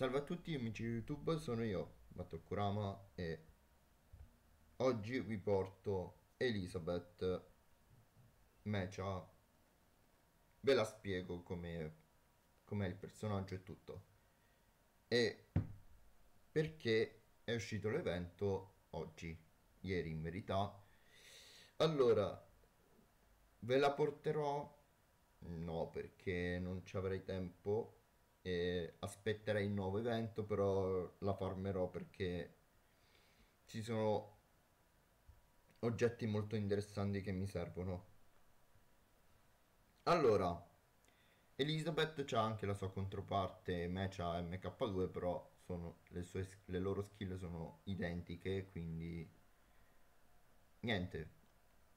Salve a tutti amici di YouTube, sono io, Matteo Kurama e oggi vi porto Elizabeth Mecha. Ve la spiego come com'è il personaggio e tutto. E perché è uscito l'evento oggi, ieri in verità. Allora, ve la porterò? No, perché non ci avrei tempo e aspetterei il nuovo evento, però la farmerò perché ci sono oggetti molto interessanti che mi servono. Allora, Elizabeth c'ha anche la sua controparte Mecha MK2, però sono, le, sue, le loro skill sono identiche, quindi niente.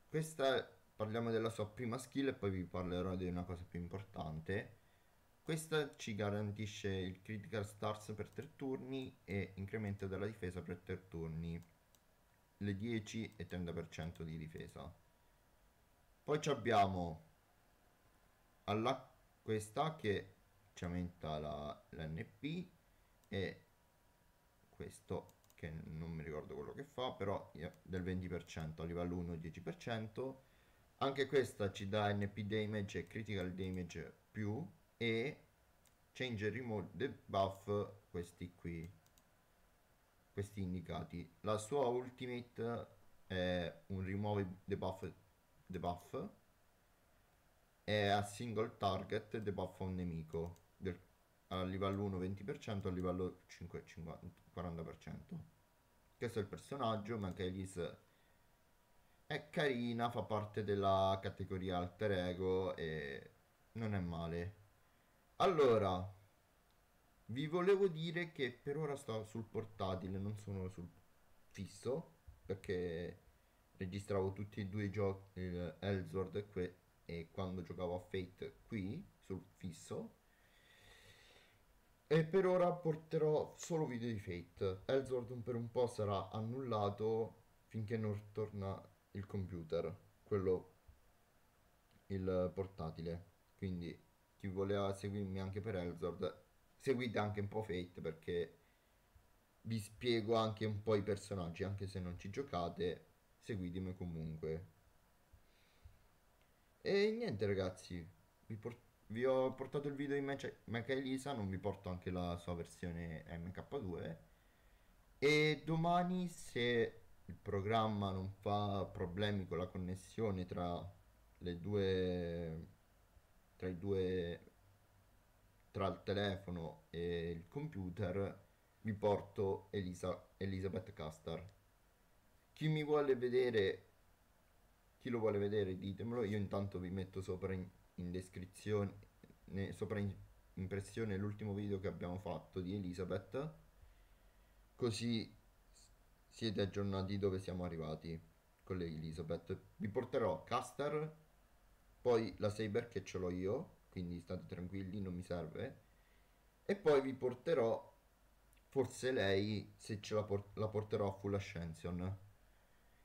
Questa parliamo della sua prima skill e poi vi parlerò di una cosa più importante questa ci garantisce il critical stars per 3 turni e incremento della difesa per 3 turni, le 10 e 30% di difesa. Poi abbiamo alla, questa che ci aumenta l'NP e questo che non mi ricordo quello che fa, però è del 20%, a livello 1 10%. Anche questa ci dà NP damage e critical damage più e change remove debuff questi qui questi indicati la sua ultimate è un remove debuff debuff è a single target debuff a un nemico del, a livello 1 20% a livello 5 50, 40% questo è il personaggio ma anche Elise è carina fa parte della categoria alter ego e non è male allora vi volevo dire che per ora sto sul portatile non sono sul fisso perché registravo tutti e due i giochi il Elsword e, e quando giocavo a Fate qui sul fisso e per ora porterò solo video di Fate Elsword per un po' sarà annullato finché non torna il computer quello il portatile quindi chi voleva seguirmi anche per Elzord, seguite anche un po' Fate perché vi spiego anche un po' i personaggi, anche se non ci giocate, seguitemi comunque. E niente ragazzi, vi, vi ho portato il video di Mecha Elisa, non vi porto anche la sua versione MK2. E domani se il programma non fa problemi con la connessione tra le due tra i due tra il telefono e il computer vi porto Elisa, Elizabeth Castar chi mi vuole vedere chi lo vuole vedere ditemelo io intanto vi metto sopra in, in descrizione sopra in impressione l'ultimo video che abbiamo fatto di Elisabeth così siete aggiornati dove siamo arrivati con l'Elizabeth vi porterò Castar poi la Saber che ce l'ho io, quindi state tranquilli, non mi serve, e poi vi porterò, forse lei, se ce la, por la porterò a Full Ascension.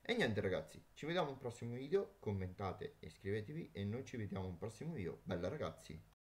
E niente ragazzi, ci vediamo in un prossimo video, commentate e iscrivetevi e noi ci vediamo in un prossimo video. Bella ragazzi!